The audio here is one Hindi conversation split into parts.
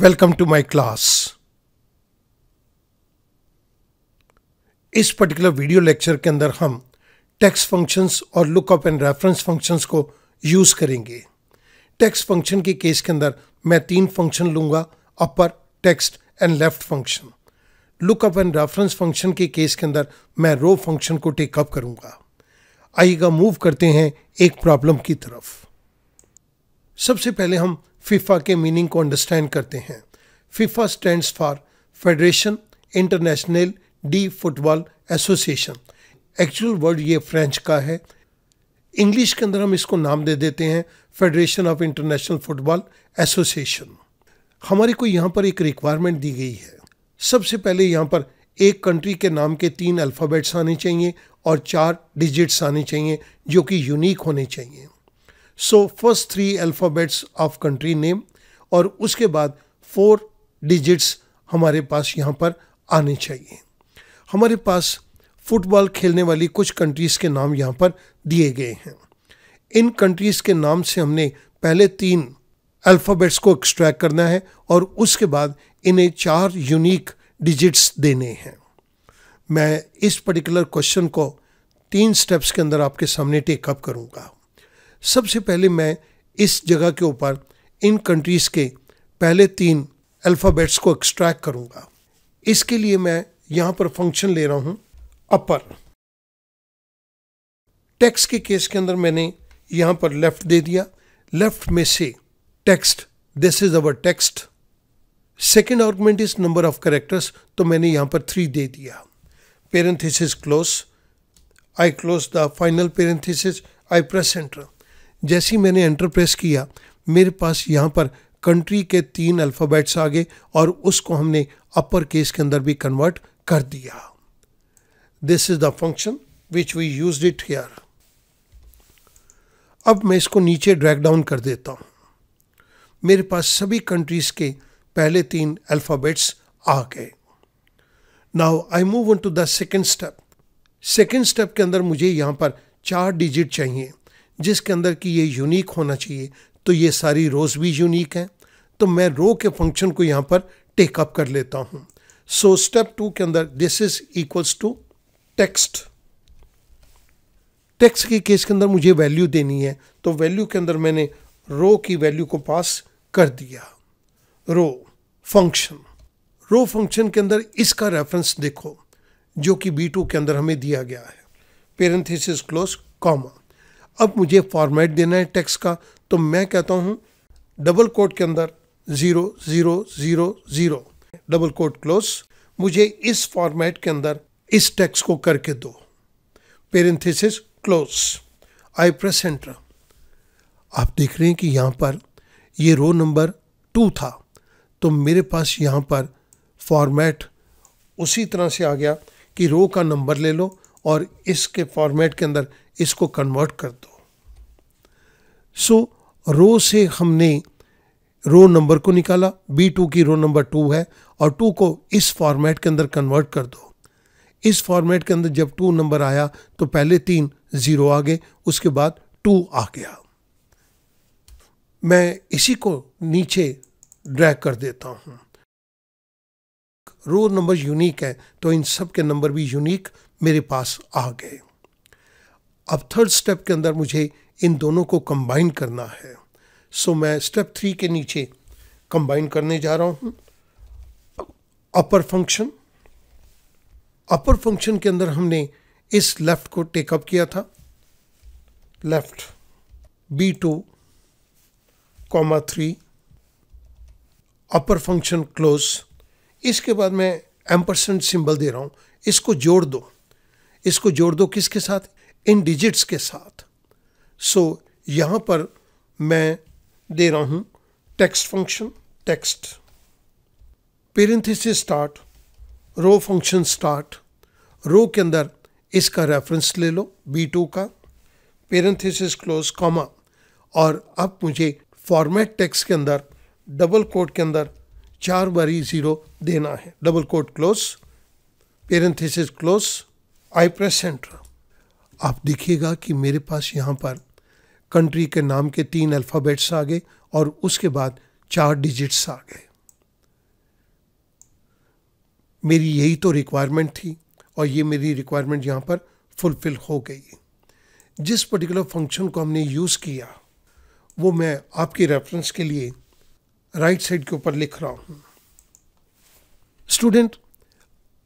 वेलकम टू my क्लास इस पर्टिकुलर वीडियो लेक्चर के अंदर हम टैक्स फंक्शंस और लुकअप एंड रेफरेंस फंक्शंस को यूज़ करेंगे टैक्स फंक्शन के केस के अंदर मैं तीन फंक्शन लूंगा upper text and left function lookup and reference function के केस के अंदर मैं रो फंक्शन को टेकअप करूंगा आइएगा मूव करते हैं एक प्रॉब्लम की तरफ सबसे पहले हम फिफा के मीनिंग को अंडरस्टैंड करते हैं FIFA stands for federation international de football association actual word ये फ्रेंच का है इंग्लिश के अंदर हम इसको नाम दे देते हैं federation of international football association हमारे को यहाँ पर एक रिक्वायरमेंट दी गई है सबसे पहले यहाँ पर एक कंट्री के नाम के तीन अल्फ़ाबेट्स आने चाहिए और चार डिजिट्स आने चाहिए जो कि यूनिक होने चाहिए so first three alphabets of country name और उसके बाद फोर डिजिट्स हमारे पास यहाँ पर आने चाहिए हमारे पास फुटबॉल खेलने वाली कुछ कंट्रीज़ के नाम यहाँ पर दिए गए हैं इन कंट्रीज़ के नाम से हमने पहले तीन अल्फ़ाबेट्स को एक्सट्रैक्ट करना है और उसके बाद इन्हें चार यूनिक डिजिट्स देने हैं मैं इस पर्टिकुलर क्वेश्चन को तीन स्टेप्स के अंदर आपके सामने टेकअप करूँगा सबसे पहले मैं इस जगह के ऊपर इन कंट्रीज़ के पहले तीन अल्फ़ाबेट्स को एक्सट्रैक्ट करूँगा इसके लिए मैं यहाँ पर फंक्शन ले रहा हूँ अपर टेक्स्ट के केस के अंदर मैंने यहाँ पर लेफ़्ट दे दिया लेफ़्ट में से text this is our text second argument is number of characters तो मैंने यहाँ पर थ्री दे दिया parenthesis close I close the final parenthesis I press enter जैसे ही मैंने एंटर प्रेस किया मेरे पास यहाँ पर कंट्री के तीन अल्फ़ाबेट्स आ गए और उसको हमने अपर केस के अंदर भी कन्वर्ट कर दिया this is the function which we use it here अब मैं इसको नीचे ड्रैग डाउन कर देता हूँ मेरे पास सभी कंट्रीज़ के पहले तीन अल्फ़ाबेट्स आ गए now I move on to the second step second step के अंदर मुझे यहाँ पर चार डिजिट चाहिए जिसके अंदर कि ये यूनिक होना चाहिए तो ये सारी रोज़ भी यूनिक हैं तो मैं रो के फंक्शन को यहाँ पर टेकअप कर लेता हूँ सो स्टेप टू के अंदर this is equals to text text के केस के अंदर मुझे वैल्यू देनी है तो वैल्यू के अंदर मैंने रो की वैल्यू को पास कर दिया रो फंक्शन रो फंक्शन के अंदर इसका रेफरेंस देखो जो कि बी टू के अंदर हमें दिया गया है पेरेंथिस क्लोज कॉमा अब मुझे फॉर्मेट देना है टैक्स का तो मैं कहता हूँ डबल कोट के अंदर zero zero zero zero double quote close मुझे इस फॉर्मेट के अंदर इस टैक्स को करके दो parenthesis close I press enter आप देख रहे हैं कि यहाँ पर ये रो नंबर टू था तो मेरे पास यहाँ पर फॉर्मेट उसी तरह से आ गया कि रो का नंबर ले लो और इसके फॉर्मेट के अंदर इसको कन्वर्ट कर दो सो so, रो से हमने रो नंबर को निकाला बी टू की रो नंबर टू है और टू को इस फॉर्मेट के अंदर कन्वर्ट कर दो इस फॉर्मेट के अंदर जब टू नंबर आया तो पहले तीन ज़ीरो आ गए उसके बाद टू आ गया मैं इसी को नीचे ड्रैग कर देता हूँ रो नंबर यूनिक हैं तो इन सब के नंबर भी यूनिक मेरे पास आ गए अब थर्ड स्टेप के अंदर मुझे इन दोनों को कंबाइन करना है सो so, मैं स्टेप थ्री के नीचे कंबाइन करने जा रहा हूँ अपर फंक्शन अपर फंक्शन के अंदर हमने इस लेफ़्ट को टेकअप किया था left B two comma three upper function close इसके बाद मैं एम्परसेंट सिंबल दे रहा हूँ इसको जोड़ दो इसको जोड़ दो किसके साथ इन डिजिट्स के साथ सो so, यहाँ पर मैं दे रहा हूँ text function text parenthesis start row function start row के अंदर इसका रेफरेंस ले लो बी टू का पेरेंथिस क्लोज कॉमा और अब मुझे फॉर्मेट टेक्स्ट के अंदर डबल कोड के अंदर चार बारी ज़ीरो देना है double quote close parenthesis close I press enter आप देखिएगा कि मेरे पास यहाँ पर कंट्री के नाम के तीन अल्फ़ाबेट्स आ गए और उसके बाद चार डिजिट्स आ गए मेरी यही तो रिक्वायरमेंट थी और ये मेरी रिक्वायरमेंट यहाँ पर फुलफिल हो गई जिस पर्टिकुलर फंक्शन को हमने यूज़ किया वो मैं आपकी रेफरेंस के लिए राइट साइड के ऊपर लिख रहा हूँ स्टूडेंट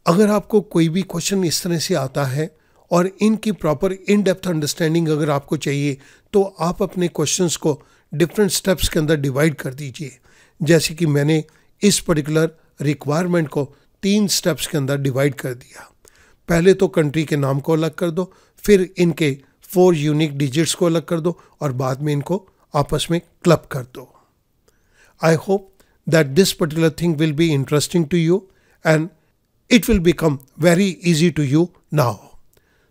अगर आपको कोई भी क्वेश्चन इस तरह से आता है और इनकी प्रॉपर इन डेप्थ अंडरस्टैंडिंग अगर आपको चाहिए तो आप अपने क्वेश्चंस को डिफरेंट स्टेप्स के अंदर डिवाइड कर दीजिए जैसे कि मैंने इस पर्टिकुलर रिक्वायरमेंट को तीन स्टेप्स के अंदर डिवाइड कर दिया पहले तो कंट्री के नाम को अलग कर दो फिर इनके फोर यूनिक डिजिट्स को अलग कर दो और बाद में इनको आपस में क्लब कर दो I hope that this particular thing will be interesting to you and it will become very easy to you now.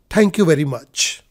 Thank you very much.